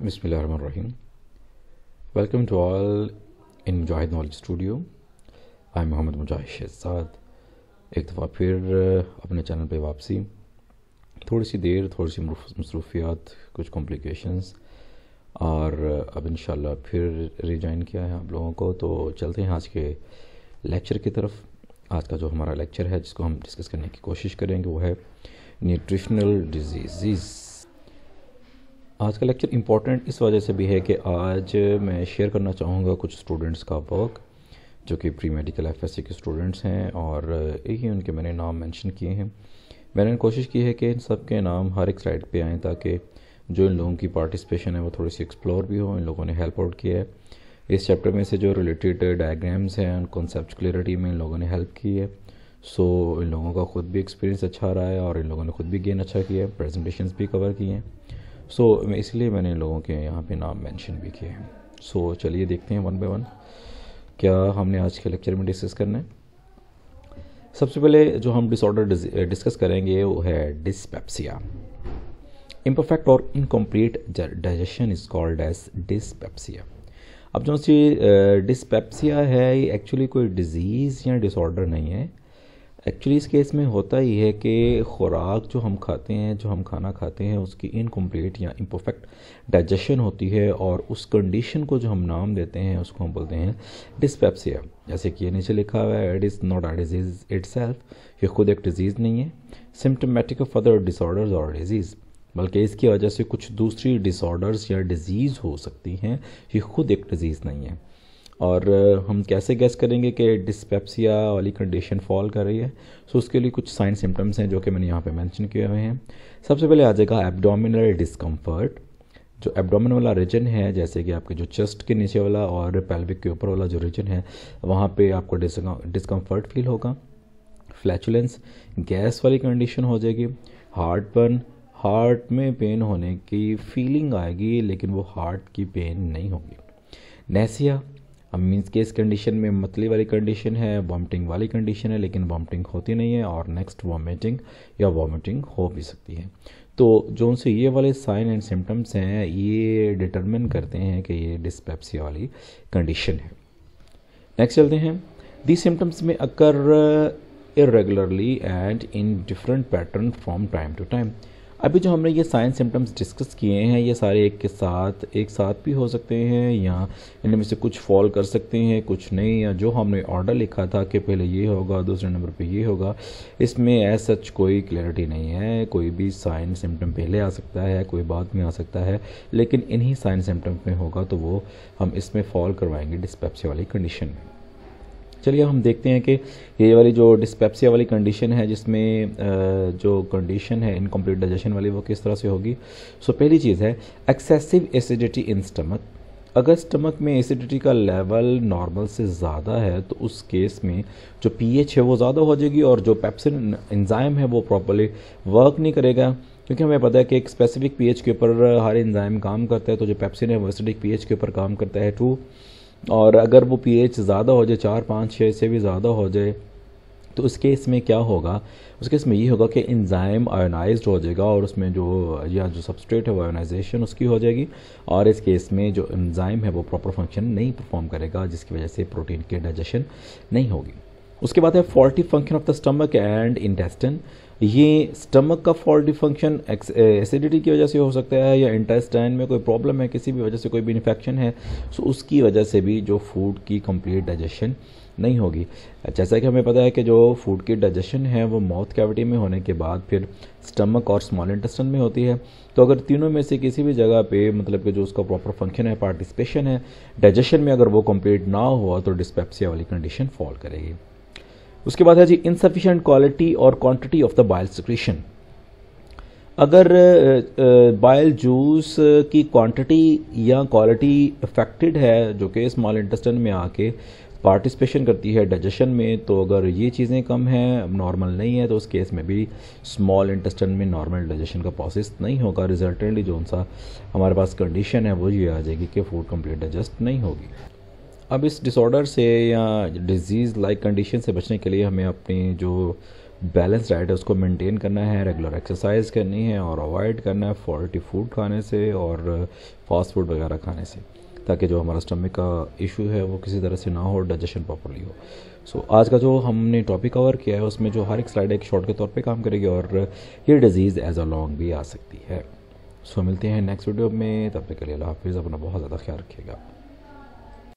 Bismillahirrahmanirrahim. Welcome to all in Mujahid Knowledge Studio. I am Mohammad Mujahid Shahzad एक दफ़ा फिर uh, अपने चैनल पर वापसी थोड़ी सी देर थोड़ी सी मसरूफियात कुछ कॉम्प्लिकेशंस और uh, अब इन फिर रिजॉइन किया है आप लोगों को तो चलते हैं आज के लेक्चर की तरफ आज का जो हमारा लेक्चर है जिसको हम डिस्कस करने की कोशिश करेंगे वो है न्यूट्रिशनल डिजीज़ आज का लेक्चर इम्पॉर्टेंट इस वजह से भी है कि आज मैं शेयर करना चाहूँगा कुछ स्टूडेंट्स का वर्क जो कि pre medical F S C के स्टूडेंट्स हैं और यही उनके मैंने नाम मेंशन किए हैं मैंने कोशिश की है कि इन सब के नाम हर एक साइड पे आएँ ताकि जो इन लोगों की पार्टिसिपेशन है वो थोड़ी सी एक्सप्लोर भी हो इन लोगों ने हेल्प आउट किया है इस चैप्टर में से जो रिलेटेड डायग्राम्स हैं उन कॉन्सेप्ट क्लियरिटी में इन लोगों ने हेल्प की है सो so, इन लोगों का ख़ुद भी एक्सपीरियंस अच्छा रहा है और इन लोगों ने ख़ुद भी गेन अच्छा किया है प्रेजेंटेशंस भी कवर किए हैं सो so, इसलिए मैंने लोगों के यहाँ पे नाम मेंशन भी किए हैं सो so, चलिए देखते हैं वन बाय वन क्या हमने आज के लेक्चर में डिस्कस करना है सबसे पहले जो हम डिसऑर्डर डिस्कस करेंगे वो है डिसपेप्सिया इम्परफेक्ट और incomplete digestion is called as dyspepsia अब जो सी डिसपेप्सिया है ये एक्चुअली कोई डिजीज़ या डिसऑर्डर नहीं है एक्चुअली इस केस में होता ही है कि ख़ुराक जो हम खाते हैं जो हम खाना खाते हैं उसकी इनकम्प्लीट या इम्परफेक्ट डाइजेशन होती है और उस कंडीशन को जो हम नाम देते हैं उसको हम बोलते हैं डिस्पेप्सिया जैसे कि ये नीचे लिखा हुआ है it is not a disease it ये ख़ुद एक डिज़ीज़ नहीं है सिम्टोमेटिक ऑफ अदर डिसऑर्डर्स और डिजीज़ बल्कि इसकी वजह से कुछ दूसरी डिसऑर्डर्स या डिजीज़ हो सकती हैं ये खुद एक डिजीज़ नहीं है और हम कैसे गैस करेंगे कि डिस्पेप्सिया वाली कंडीशन फॉल कर रही है सो उसके लिए कुछ साइन सिम्टम्स हैं जो कि मैंने यहाँ पे मेंशन किए हुए हैं सबसे पहले आ जाएगा एब्डोमिनल डिस्कम्फर्ट जो एब्डोमिन वाला रीजन है जैसे कि आपके जो चेस्ट के नीचे वाला और पेल्विक के ऊपर वाला जो रीजन है वहाँ पे आपको डिस्कम्फर्ट फील होगा फ्लैचुलेंस गैस वाली कंडीशन हो जाएगी हार्ट बर्न हार्ट में पेन होने की फीलिंग आएगी लेकिन वो हार्ट की पेन नहीं होगी नेसिया अब मीन्स के इस कंडीशन में मतली वाली कंडीशन है वॉमिटिंग वाली कंडीशन है लेकिन वॉमिटिंग होती नहीं है और नेक्स्ट वॉमिटिंग या वॉमिटिंग हो भी सकती है तो जो उनसे ये वाले साइन एंड सिम्टम्स हैं ये डिटरमिन करते हैं कि ये डिस्पेप्सिया वाली कंडीशन है नेक्स्ट चलते हैं दी सिम्टम्स में occur irregularly and in different pattern from time to time अभी जो हमने ये साइन सिम्टम्स डिस्कस किए हैं ये सारे एक के साथ एक साथ भी हो सकते हैं या इनमें से कुछ फॉल कर सकते हैं कुछ नहीं या जो हमने ऑर्डर लिखा था कि पहले ये होगा दूसरे नंबर पे ये होगा इसमें एज सच कोई क्लैरिटी नहीं है कोई भी साइन सिम्टम पहले आ सकता है कोई बाद में आ सकता है लेकिन इन्हीं साइन सिम्टम्स में होगा तो वो हम इसमें फॉल करवाएंगे डिस्पेप्सी वाली कंडीशन में चलिए हम देखते हैं कि ये वाली जो डिस्पेप्सिया वाली कंडीशन है जिसमें जो कंडीशन है इनकम्प्लीट डाइजेशन वाली वो किस तरह से होगी सो पहली चीज़ है एक्सेसिव एसिडिटी इन स्टमक अगर स्टमक में एसिडिटी का लेवल नॉर्मल से ज़्यादा है तो उस केस में जो पीएच है वो ज़्यादा हो जाएगी और जो पेप्सिन एंजाइम है वो प्रॉपरली वर्क नहीं करेगा क्योंकि हमें पता है कि एक स्पेसिफिक पीएच के ऊपर हर एंजाइम काम करता है तो जो पेप्सिन है वो एसिडिक पीएच के ऊपर काम करता है टू और अगर वो पीएच ज़्यादा हो जाए चार पाँच छः से भी ज़्यादा हो जाए तो उस केस में क्या होगा उस केस में ये होगा कि इंजाइम आयोनाइज हो जाएगा और उसमें जो या जो सबस्ट्रेट है वो आयोनाइजेशन उसकी हो जाएगी और इस केस में जो इंजाइम है वो प्रॉपर फंक्शन नहीं परफॉर्म करेगा जिसकी वजह से प्रोटीन की डाइजेशन नहीं होगी उसके बाद है faulty function of the stomach and intestine ये स्टमक का फॉल्टी फंक्शन एसिडिटी की वजह से हो सकता है या इंटेस्टाइन में कोई प्रॉब्लम है किसी भी वजह से कोई भी इन्फेक्शन है सो तो उसकी वजह से भी जो फूड की कंप्लीट डाइजेशन नहीं होगी जैसा कि हमें पता है कि जो फूड की डाइजेशन है वो माउथ कैविटी में होने के बाद फिर स्टमक और स्मॉल इंटेस्टन में होती है तो अगर तीनों में से किसी भी जगह पे मतलब कि जो उसका प्रॉपर फंक्शन है पार्टिसिपेशन है डाइजेशन में अगर वो कंप्लीट ना हुआ तो डिस्पेप्सिया वाली कंडीशन फॉल करेगी उसके बाद है जी इनसफिशेंट क्वालिटी और quantity of the bile secretion अगर बाइल जूस की क्वांटिटी या क्वालिटी इफेक्टेड है जो कि स्मॉल इंटेस्टन में आके पार्टिसिपेशन करती है डाइजेशन में तो अगर ये चीज़ें कम हैं नॉर्मल नहीं है तो उस केस में भी स्मॉल इंटेस्टन में नॉर्मल डाइजेशन का प्रोसेस नहीं होगा रिजल्टेंटली जो सा हमारे पास कंडीशन है वो ये आ जाएगी कि फूड कम्प्लीट डाइजेस्ट नहीं होगी अब इस डिसऑर्डर से या डिजीज़ लाइक कंडीशन से बचने के लिए हमें अपनी जो बैलेंस डाइट है उसको मेंटेन करना है रेगुलर एक्सरसाइज करनी है और अवॉइड करना है फॉल्टी फूड खाने से और फास्ट फूड वगैरह खाने से ताकि जो हमारा स्टमक का इशू है वो किसी तरह से ना हो डाइजेशन प्रॉपरली हो सो so, आज का जो हमने टॉपिक कवर किया है उसमें जो हर एक स्लाइड एक शॉर्ट के तौर पे काम करेगी और ये डिजीज़ एज अ लॉन्ग भी आ सकती है सो so, मिलते हैं नेक्स्ट वीडियो में तब तक के लिए हाफिज़ अपना बहुत ज़्यादा ख्याल रखिएगा